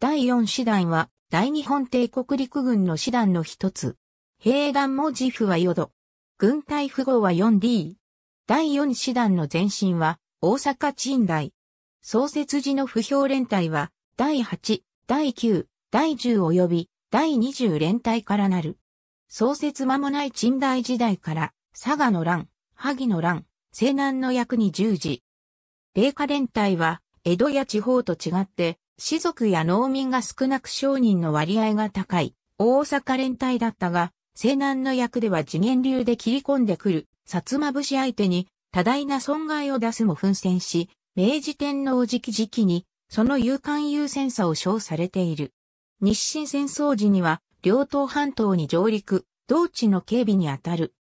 第4師団は大日本帝国陸軍の師団の一つ。兵団文字符は4度。軍隊符号は 4D。第4師団の前身は大阪鎮大。創設時の不評連隊は第8、第9、第10及び第20連隊からなる。創設間もない鎮大時代から佐賀の乱、萩の乱、西南の役に従事。米下連隊は江戸や地方と違って士族や農民が少なく商人の割合が高い、大阪連帯だったが、西南の役では次元流で切り込んでくる、薩摩武士相手に、多大な損害を出すも奮戦し、明治天皇時期時期に、その勇敢優先さを称されている。日清戦争時には、両党半島に上陸、同地の警備にあたる。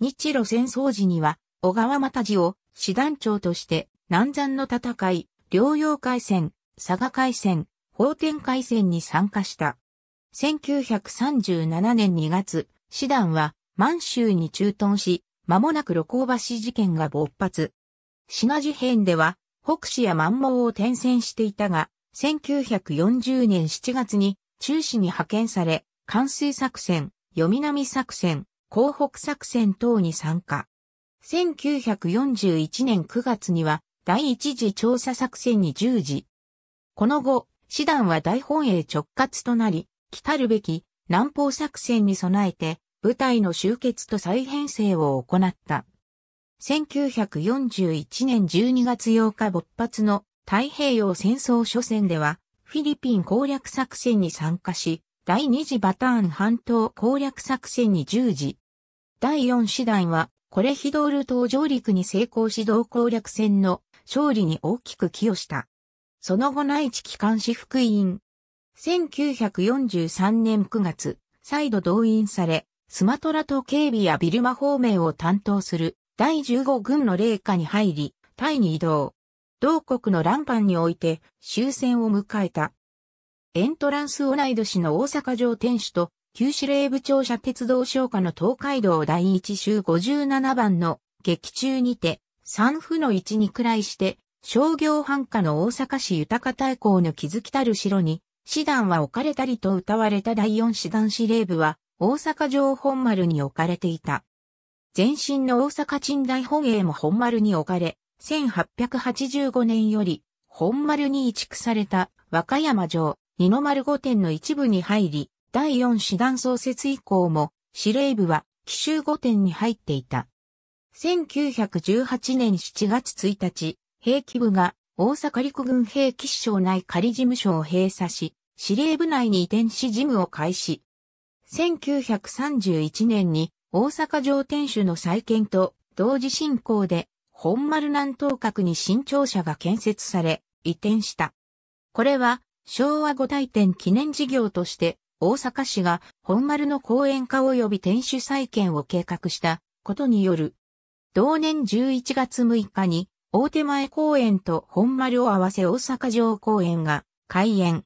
日露戦争時には、小川又次を師団長として、南山の戦い、両洋海戦、佐賀海戦、法天海戦に参加した。1937年2月、師団は満州に駐屯し、間もなく露光橋事件が勃発。シナ事変では、北市や満蒙を転戦していたが、1940年7月に中市に派遣され、関水作戦、読南作戦、広北作戦等に参加。1941年9月には、第一次調査作戦に従事、この後、師団は大本営直轄となり、来るべき南方作戦に備えて、部隊の集結と再編成を行った。1941年12月8日勃発の太平洋戦争初戦では、フィリピン攻略作戦に参加し、第2次バターン半島攻略作戦に従事。第4師団は、コレヒドール島上陸に成功し同攻略戦の勝利に大きく寄与した。その後内地機関士副委員。1943年9月、再度動員され、スマトラと警備やビルマ方面を担当する第15軍の霊下に入り、タイに移動。同国のランパンにおいて終戦を迎えた。エントランス同い年の大阪城天守と旧司令部庁舎鉄道商家の東海道第一州57番の劇中にて、三府の位置にくらいして商業繁華の大阪市豊大港の築きたる城に、師団は置かれたりと歌われた第四師団司令部は、大阪城本丸に置かれていた。前身の大阪鎮大本営も本丸に置かれ、1885年より本丸に移築された和歌山城二の丸御殿の一部に入り、第四師団創設以降も司令部は奇襲御殿に入っていた。1918年7月1日、兵器部が大阪陸軍兵器師匠内仮事務所を閉鎖し、司令部内に移転し事務を開始。1931年に大阪城天守の再建と同時進行で本丸南東閣に新庁舎が建設され移転した。これは昭和五大展記念事業として大阪市が本丸の公園化及び天守再建を計画したことによる。同年11月6日に大手前公園と本丸を合わせ大阪城公園が開園。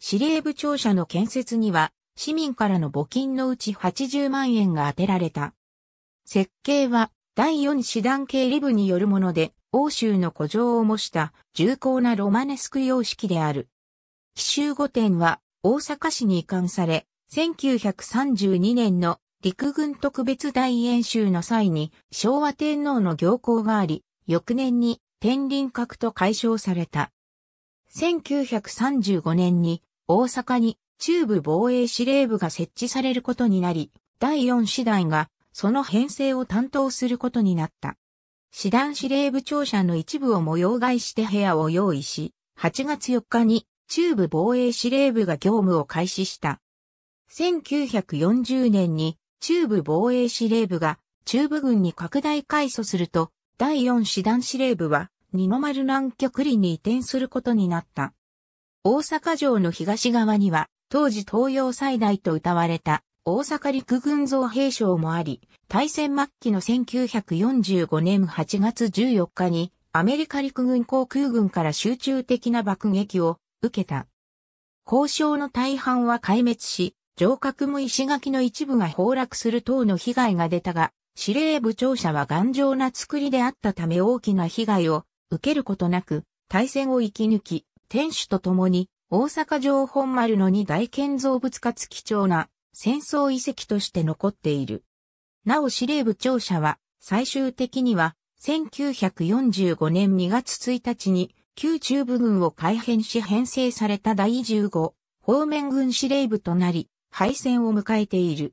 司令部庁舎の建設には市民からの募金のうち80万円が充てられた。設計は第四師団経理部によるもので、欧州の古城を模した重厚なロマネスク様式である。奇襲御殿は大阪市に移管され、1932年の陸軍特別大演習の際に昭和天皇の行幸があり、翌年に天輪閣と解消された。1935年に大阪に中部防衛司令部が設置されることになり、第4師団がその編成を担当することになった。師団司令部庁舎の一部を模様替えして部屋を用意し、8月4日に中部防衛司令部が業務を開始した。1940年に中部防衛司令部が中部軍に拡大改組すると、第4師団司令部は、二の丸南極林に移転することになった。大阪城の東側には、当時東洋最大と謳われた大阪陸軍造兵省もあり、大戦末期の1945年8月14日にアメリカ陸軍航空軍から集中的な爆撃を受けた。交渉の大半は壊滅し、城郭も石垣の一部が崩落する等の被害が出たが、司令部庁舎は頑丈な作りであったため大きな被害を受けることなく、大戦を生き抜き、天守と共に大阪城本丸の二大建造物かつ貴重な戦争遺跡として残っている。なお司令部庁舎は最終的には1945年2月1日に旧中部軍を改編し編成された第15方面軍司令部となり敗戦を迎えている。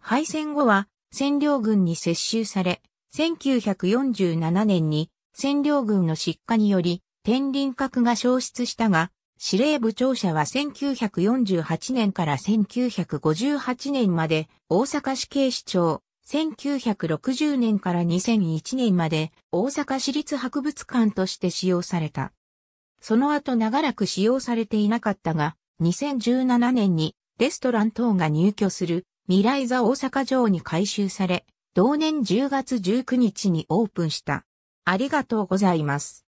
敗戦後は占領軍に接収され、1947年に占領軍の失火により、天輪閣が消失したが、司令部庁舎は1948年から1958年まで大阪市警視庁、1960年から2001年まで大阪市立博物館として使用された。その後長らく使用されていなかったが、2017年にレストラン等が入居する未来座大阪城に改修され、同年10月19日にオープンした。ありがとうございます。